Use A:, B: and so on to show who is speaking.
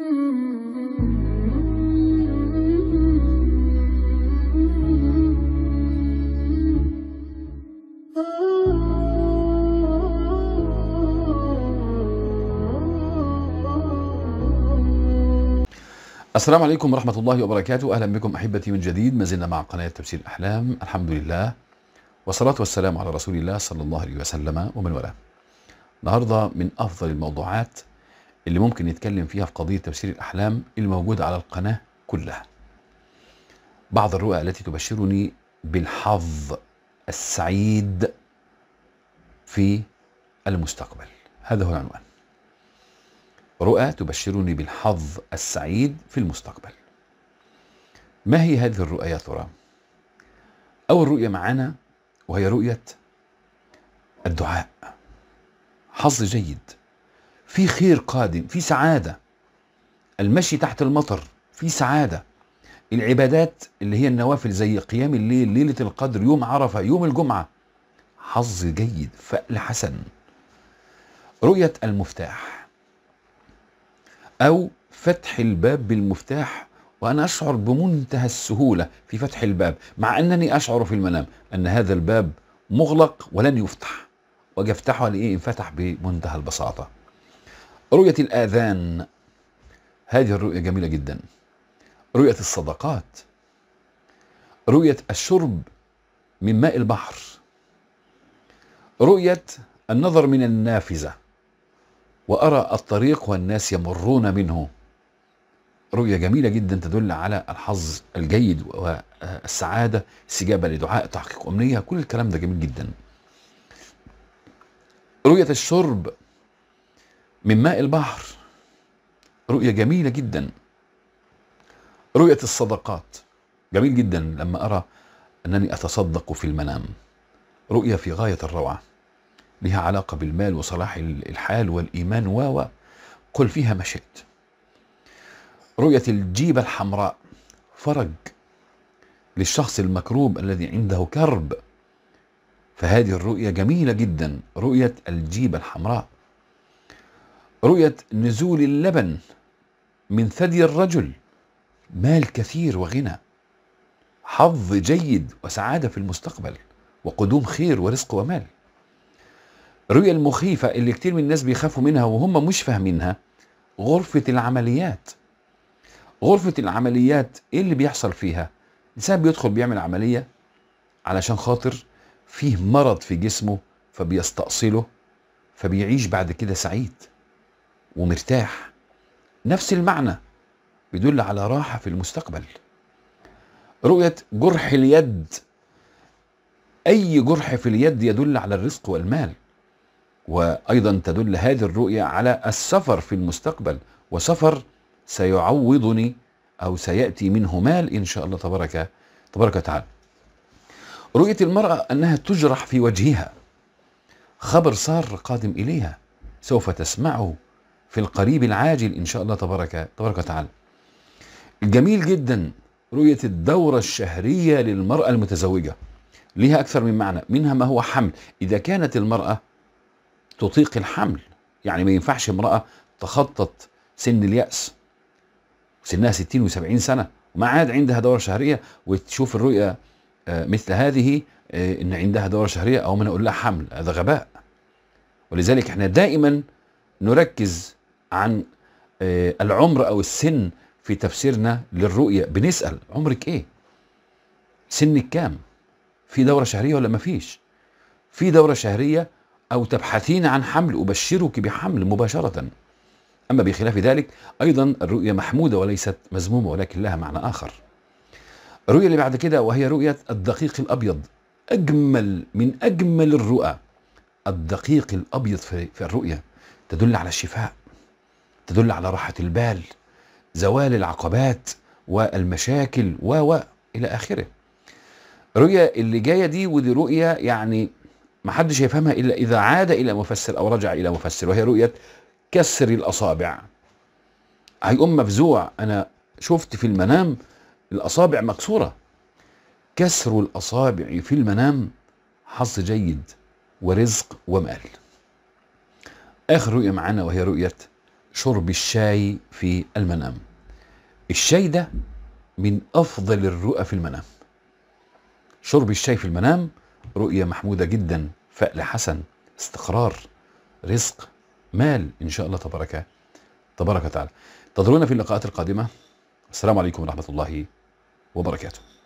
A: السلام عليكم ورحمة الله وبركاته أهلا بكم أحبتي من جديد ما زلنا مع قناة تفسير الأحلام الحمد لله والصلاة والسلام على رسول الله صلى الله عليه وسلم ومن والاه النهاردة من أفضل الموضوعات اللي ممكن نتكلم فيها في قضية تفسير الأحلام الموجودة على القناة كلها بعض الرؤى التي تبشرني بالحظ السعيد في المستقبل هذا هو العنوان رؤى تبشرني بالحظ السعيد في المستقبل ما هي هذه الرؤى يا ترى أول رؤية معانا وهي رؤية الدعاء حظ جيد في خير قادم في سعادة المشي تحت المطر في سعادة العبادات اللي هي النوافل زي قيام الليل ليلة القدر يوم عرفة يوم الجمعة حظ جيد فأل حسن رؤية المفتاح أو فتح الباب بالمفتاح وأنا أشعر بمنتهى السهولة في فتح الباب مع أنني أشعر في المنام أن هذا الباب مغلق ولن يفتح وجفتحه لإيه ألاقيه انفتح بمنتهى البساطة رؤية الآذان هذه الرؤية جميلة جدا رؤية الصدقات رؤية الشرب من ماء البحر رؤية النظر من النافذة وأرى الطريق والناس يمرون منه رؤية جميلة جدا تدل على الحظ الجيد والسعادة استجابة لدعاء تحقيق أمنية كل الكلام ده جميل جدا رؤية الشرب من ماء البحر رؤية جميلة جدا رؤية الصدقات جميل جدا لما أرى أنني أتصدق في المنام رؤية في غاية الروعة لها علاقة بالمال وصلاح الحال والإيمان و قل فيها ما شئت رؤية الجيبة الحمراء فرج للشخص المكروب الذي عنده كرب فهذه الرؤية جميلة جدا رؤية الجيبة الحمراء رؤية نزول اللبن من ثدي الرجل مال كثير وغنى حظ جيد وسعادة في المستقبل وقدوم خير ورزق ومال الرؤية المخيفة اللي كتير من الناس بيخافوا منها وهم مش فاهمينها غرفة العمليات غرفة العمليات ايه اللي بيحصل فيها الانسان بيدخل بيعمل عملية علشان خاطر فيه مرض في جسمه فبيستأصله فبيعيش بعد كده سعيد ومرتاح نفس المعنى بيدل على راحة في المستقبل رؤية جرح اليد أي جرح في اليد يدل على الرزق والمال وأيضا تدل هذه الرؤية على السفر في المستقبل وسفر سيعوضني أو سيأتي منه مال إن شاء الله تبارك تبارك وتعالى رؤية المرأة أنها تجرح في وجهها خبر سار قادم إليها سوف تسمعه في القريب العاجل إن شاء الله تبارك, تبارك وتعالى الجميل جدا رؤية الدورة الشهرية للمرأة المتزوجة لها أكثر من معنى منها ما هو حمل إذا كانت المرأة تطيق الحمل يعني ما ينفعش امرأة تخطط سن اليأس سنها 60 و70 سنة وما عاد عندها دورة شهرية وتشوف الرؤية آه، مثل هذه آه، ان عندها دورة شهرية او من اقول لها حمل هذا غباء ولذلك احنا دائما نركز عن آه، العمر أو السن في تفسيرنا للرؤية بنسأل عمرك إيه؟ سنك كام؟ في دورة شهرية ولا مفيش؟ في دورة شهرية أو تبحثين عن حمل أبشرك بحمل مباشرة أما بخلاف ذلك أيضا الرؤية محمودة وليست مذمومة ولكن لها معنى آخر الرؤية اللي بعد كده وهي رؤية الدقيق الأبيض أجمل من أجمل الرؤى الدقيق الأبيض في الرؤية تدل على الشفاء تدل على راحة البال زوال العقبات والمشاكل و إلى آخره رؤية اللي جاية دي ودي رؤية يعني ما حدش هيفهمها إلا إذا عاد إلى مفسر أو رجع إلى مفسر وهي رؤية كسر الأصابع هيقوم مفزوع أنا شفت في المنام الأصابع مكسورة كسر الأصابع في المنام حظ جيد ورزق ومال آخر رؤية معانا وهي رؤية شرب الشاي في المنام الشاي ده من أفضل الرؤى في المنام شرب الشاي في المنام رؤية محمودة جدا فأل حسن استقرار رزق مال إن شاء الله تبارك تبارك وتعالى انتظرونا في اللقاءات القادمة السلام عليكم ورحمة الله وبركاته